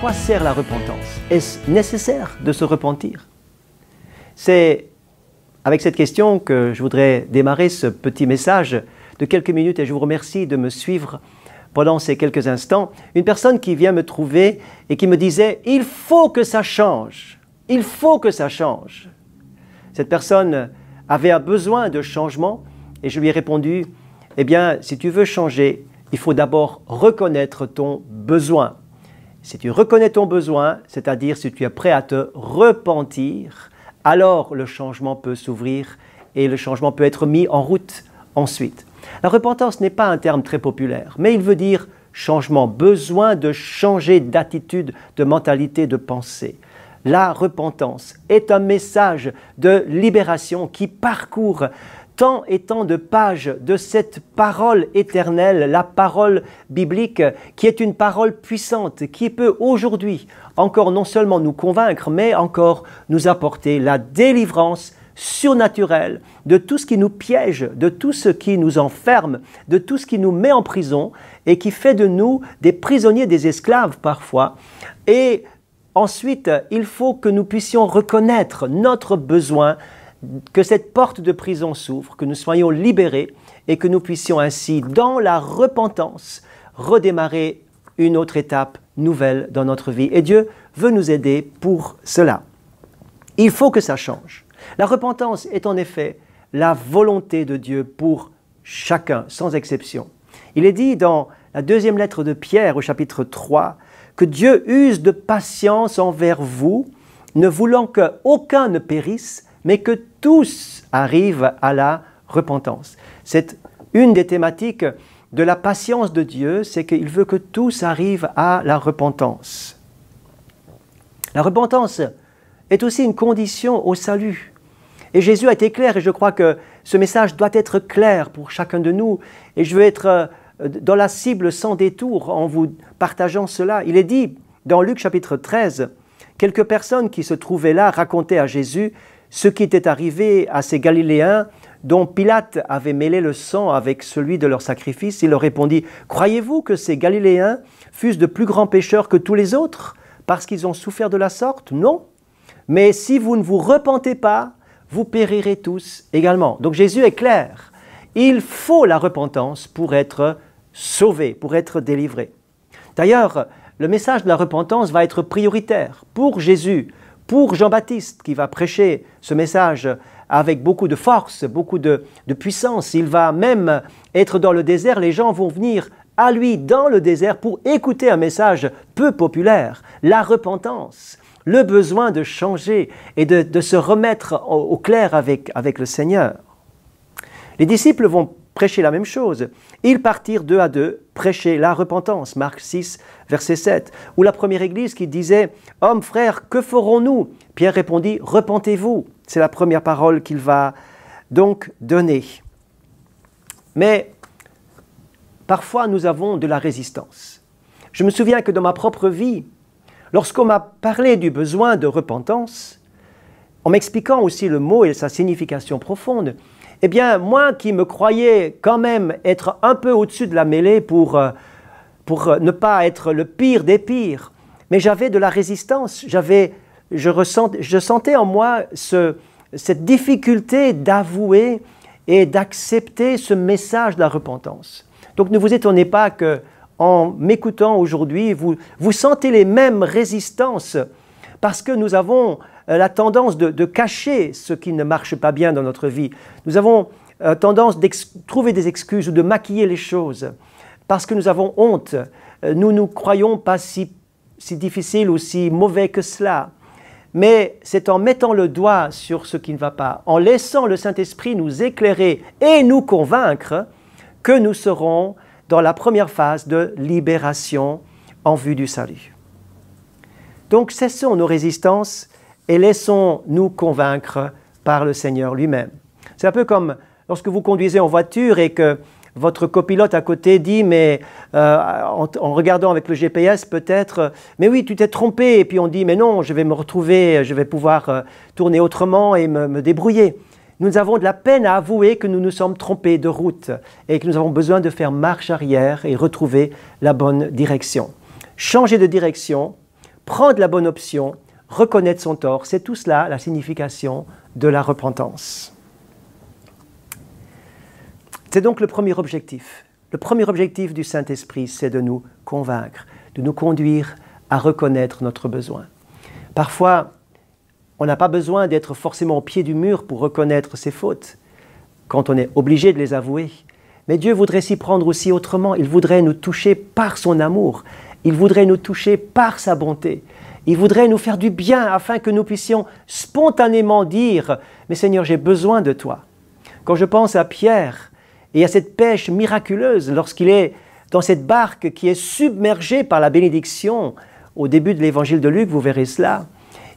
quoi sert la repentance Est-ce nécessaire de se repentir C'est avec cette question que je voudrais démarrer ce petit message de quelques minutes et je vous remercie de me suivre pendant ces quelques instants. Une personne qui vient me trouver et qui me disait Il faut que ça change Il faut que ça change Cette personne avait un besoin de changement et je lui ai répondu Eh bien, si tu veux changer, il faut d'abord reconnaître ton besoin. Si tu reconnais ton besoin, c'est-à-dire si tu es prêt à te repentir, alors le changement peut s'ouvrir et le changement peut être mis en route ensuite. La repentance n'est pas un terme très populaire, mais il veut dire changement, besoin de changer d'attitude, de mentalité, de pensée. La repentance est un message de libération qui parcourt tant et tant de pages de cette parole éternelle, la parole biblique, qui est une parole puissante, qui peut aujourd'hui encore non seulement nous convaincre, mais encore nous apporter la délivrance surnaturelle de tout ce qui nous piège, de tout ce qui nous enferme, de tout ce qui nous met en prison et qui fait de nous des prisonniers, des esclaves parfois, et Ensuite, il faut que nous puissions reconnaître notre besoin que cette porte de prison s'ouvre, que nous soyons libérés et que nous puissions ainsi, dans la repentance, redémarrer une autre étape nouvelle dans notre vie. Et Dieu veut nous aider pour cela. Il faut que ça change. La repentance est en effet la volonté de Dieu pour chacun, sans exception. Il est dit dans la deuxième lettre de Pierre au chapitre 3, que Dieu use de patience envers vous, ne voulant qu'aucun ne périsse, mais que tous arrivent à la repentance. C'est une des thématiques de la patience de Dieu, c'est qu'il veut que tous arrivent à la repentance. La repentance est aussi une condition au salut. Et Jésus a été clair, et je crois que ce message doit être clair pour chacun de nous. Et je veux être euh, euh, dans la cible sans détour en vous partageant cela. Il est dit dans Luc chapitre 13, quelques personnes qui se trouvaient là racontaient à Jésus ce qui était arrivé à ces Galiléens dont Pilate avait mêlé le sang avec celui de leur sacrifice. Il leur répondit, Croyez-vous que ces Galiléens fussent de plus grands pécheurs que tous les autres parce qu'ils ont souffert de la sorte Non. Mais si vous ne vous repentez pas, vous périrez tous également. Donc Jésus est clair. Il faut la repentance pour être sauvé pour être délivré. D'ailleurs, le message de la repentance va être prioritaire pour Jésus, pour Jean-Baptiste qui va prêcher ce message avec beaucoup de force, beaucoup de, puissance. Il va même être dans le désert, les gens vont venir à lui dans le désert pour écouter un message peu populaire, la repentance, le besoin de changer et de, se remettre au, clair avec, avec le Seigneur. Les disciples vont prêcher la même chose. Ils partirent deux à deux prêcher la repentance, Marc 6, verset 7. Ou la première église qui disait Hommes, frères, que ferons-nous Pierre répondit Repentez-vous. C'est la première parole qu'il va donc donner. Mais parfois nous avons de la résistance. Je me souviens que dans ma propre vie, lorsqu'on m'a parlé du besoin de repentance, en m'expliquant aussi le mot et sa signification profonde, eh bien, moi qui me croyais quand même être un peu au-dessus de la mêlée pour, euh, pour euh, ne pas être le pire des pires, mais j'avais de la résistance, j'avais, je, je sentais en moi cette difficulté d'avouer et d'accepter ce message de la repentance. Donc ne vous étonnez pas que en m'écoutant aujourd'hui, vous, vous sentez les mêmes résistances parce que nous avons euh, la tendance de, cacher ce qui ne marche pas bien dans notre vie. Nous avons euh, tendance de trouver des excuses ou de maquiller les choses parce que nous avons honte. Euh, nous nous croyons pas si, si difficile ou si mauvais que cela. Mais c'est en mettant le doigt sur ce qui ne va pas, en laissant le Saint-Esprit nous éclairer et nous convaincre que nous serons dans la première phase de libération en vue du salut. Donc cessons nos résistances et laissons-nous convaincre par le Seigneur lui-même. C'est un peu comme lorsque vous conduisez en voiture et que votre copilote à côté dit, mais euh, en, regardant avec le GPS peut-être, mais oui, tu t'es trompé, et puis on dit, mais non, je vais me retrouver, je vais pouvoir euh, tourner autrement et me débrouiller. Nous avons de la peine à avouer que nous nous sommes trompés de route et que nous avons besoin de faire marche arrière et retrouver la bonne direction. Changer de direction, prendre la bonne option reconnaître son tort. C'est tout cela la signification de la repentance. C'est donc le premier objectif. Le premier objectif du Saint-Esprit, c'est de nous convaincre, de nous conduire à reconnaître notre besoin. Parfois, on n'a pas besoin d'être forcément au pied du mur pour reconnaître ses fautes, quand on est obligé de les avouer. Mais Dieu voudrait s'y prendre aussi autrement. Il voudrait nous toucher par son amour, il voudrait nous toucher par sa bonté. Il voudrait nous faire du bien afin que nous puissions spontanément dire, mais Seigneur, j'ai besoin de toi. Quand je pense à Pierre et à cette pêche miraculeuse lorsqu'il est dans cette barque qui est submergée par la bénédiction, au début de l'évangile de Luc, vous verrez cela,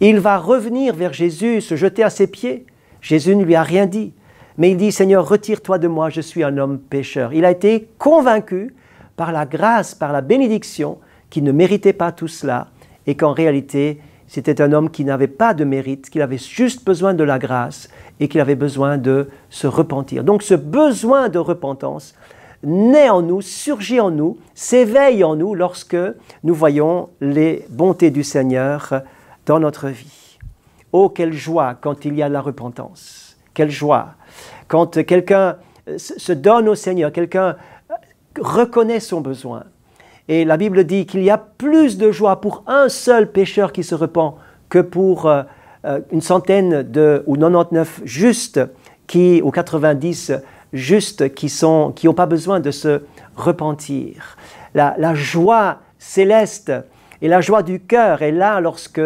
il va revenir vers Jésus, se jeter à ses pieds. Jésus ne lui a rien dit, mais il dit, Seigneur, retire-toi de moi, je suis un homme pécheur. Il a été convaincu par la grâce, par la bénédiction qui ne méritait pas tout cela et qu'en réalité, c'était un homme qui n'avait pas de mérite, qu'il avait juste besoin de la grâce et qu'il avait besoin de se repentir. Donc ce besoin de repentance naît en nous, surgit en nous, s'éveille en nous lorsque nous voyons les bontés du Seigneur dans notre vie. Oh, quelle joie quand il y a la repentance. Quelle joie quand quelqu'un se donne au Seigneur, quelqu'un reconnaît son besoin, et la Bible dit qu'il y a plus de joie pour un seul pécheur qui se repent que pour euh, euh, une centaine de, ou 99 justes qui, ou 90 justes qui n'ont qui pas besoin de se repentir. La, joie céleste et la joie du cœur est là lorsque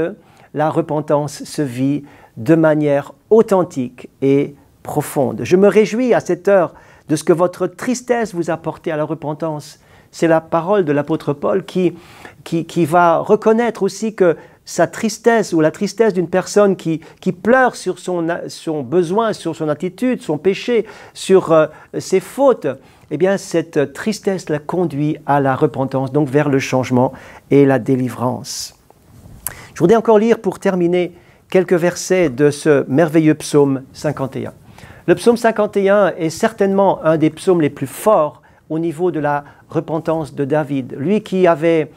la repentance se vit de manière authentique et profonde. Je me réjouis à cette heure de ce que votre tristesse vous a porté à la repentance c'est la parole de l'apôtre Paul qui, qui, va reconnaître aussi que sa tristesse ou la tristesse d'une personne qui, pleure sur son, son besoin, sur son attitude, son péché, sur euh, ses fautes, eh bien cette tristesse la conduit à la repentance, donc vers le changement et la délivrance. Je voudrais encore lire pour terminer quelques versets de ce merveilleux psaume 51. Le psaume 51 est certainement un des psaumes les plus forts au niveau de la repentance de David. Lui qui avait,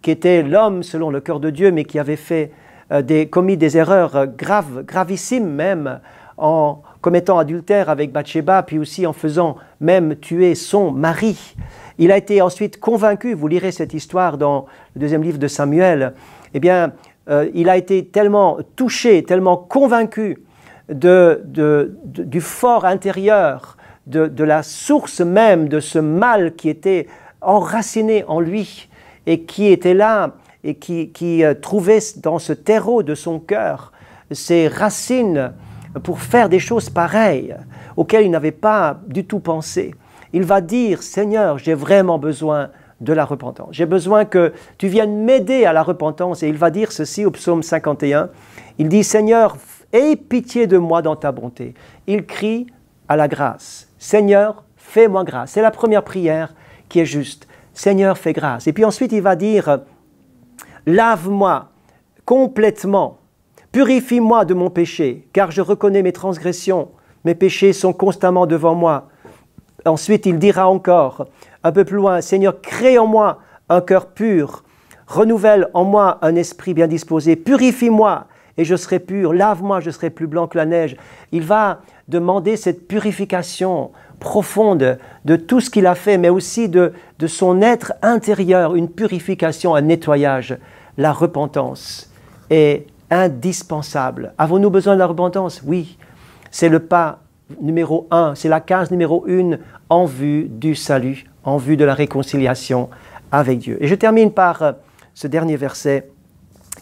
qui était l'homme selon le cœur de Dieu, mais qui avait fait euh, commis des erreurs graves, gravissimes même, en commettant adultère avec Bathsheba, puis aussi en faisant même tuer son mari. Il a été ensuite convaincu, vous lirez cette histoire dans le deuxième livre de Samuel, eh bien, euh, il a été tellement touché, tellement convaincu du fort intérieur de, la source même de ce mal qui était enraciné en lui et qui était là et qui, qui euh, trouvait dans ce terreau de son cœur ses racines pour faire des choses pareilles auxquelles il n'avait pas du tout pensé. Il va dire, Seigneur, j'ai vraiment besoin de la repentance. J'ai besoin que tu viennes m'aider à la repentance. Et il va dire ceci au psaume 51. Il dit, Seigneur, aie pitié de moi dans ta bonté. Il crie à la grâce. Seigneur, fais-moi grâce. C'est la première prière qui est juste. Seigneur, fais grâce. Et puis ensuite, il va dire, lave-moi complètement, purifie-moi de mon péché, car je reconnais mes transgressions, mes péchés sont constamment devant moi. Ensuite, il dira encore, un peu plus loin, Seigneur, crée en moi un cœur pur, renouvelle en moi un esprit bien disposé, purifie-moi et je serai pur, lave-moi, je serai plus blanc que la neige. Il va demander cette purification profonde de tout ce qu'il a fait, mais aussi de, de son être intérieur, une purification, un nettoyage. La repentance est indispensable. Avons-nous besoin de la repentance Oui. C'est le pas numéro un, c'est la case numéro une en vue du salut, en vue de la réconciliation avec Dieu. Et je termine par euh, ce dernier verset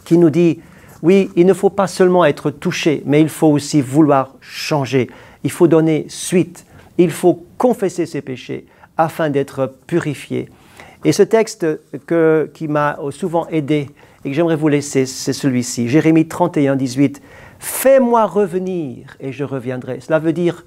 qui nous dit oui, il ne faut pas seulement être touché, mais il faut aussi vouloir changer. Il faut donner suite. Il faut confesser ses péchés afin d'être purifié. Et ce texte qui m'a souvent aidé et que j'aimerais vous laisser, c'est celui-ci. Jérémie 31, 18. Fais-moi revenir et je reviendrai. Cela veut dire,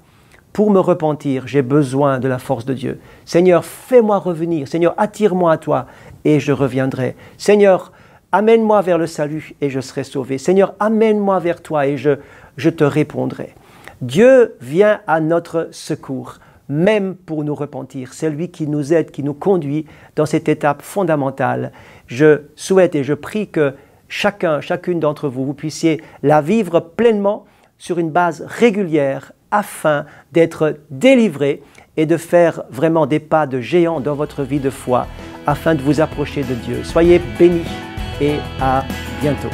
pour me repentir, j'ai besoin de la force de Dieu. Seigneur, fais-moi revenir. Seigneur, attire-moi à toi et je reviendrai. Seigneur, Amène-moi vers le salut et je serai sauvé. Seigneur, amène-moi vers toi et je, je te répondrai. Dieu vient à notre secours, même pour nous repentir. C'est lui qui nous aide, qui nous conduit dans cette étape fondamentale. Je souhaite et je prie que chacun, chacune d'entre vous, vous puissiez la vivre pleinement sur une base régulière afin d'être délivré et de faire vraiment des pas de géant dans votre vie de foi afin de vous approcher de Dieu. Soyez bénis et à bientôt.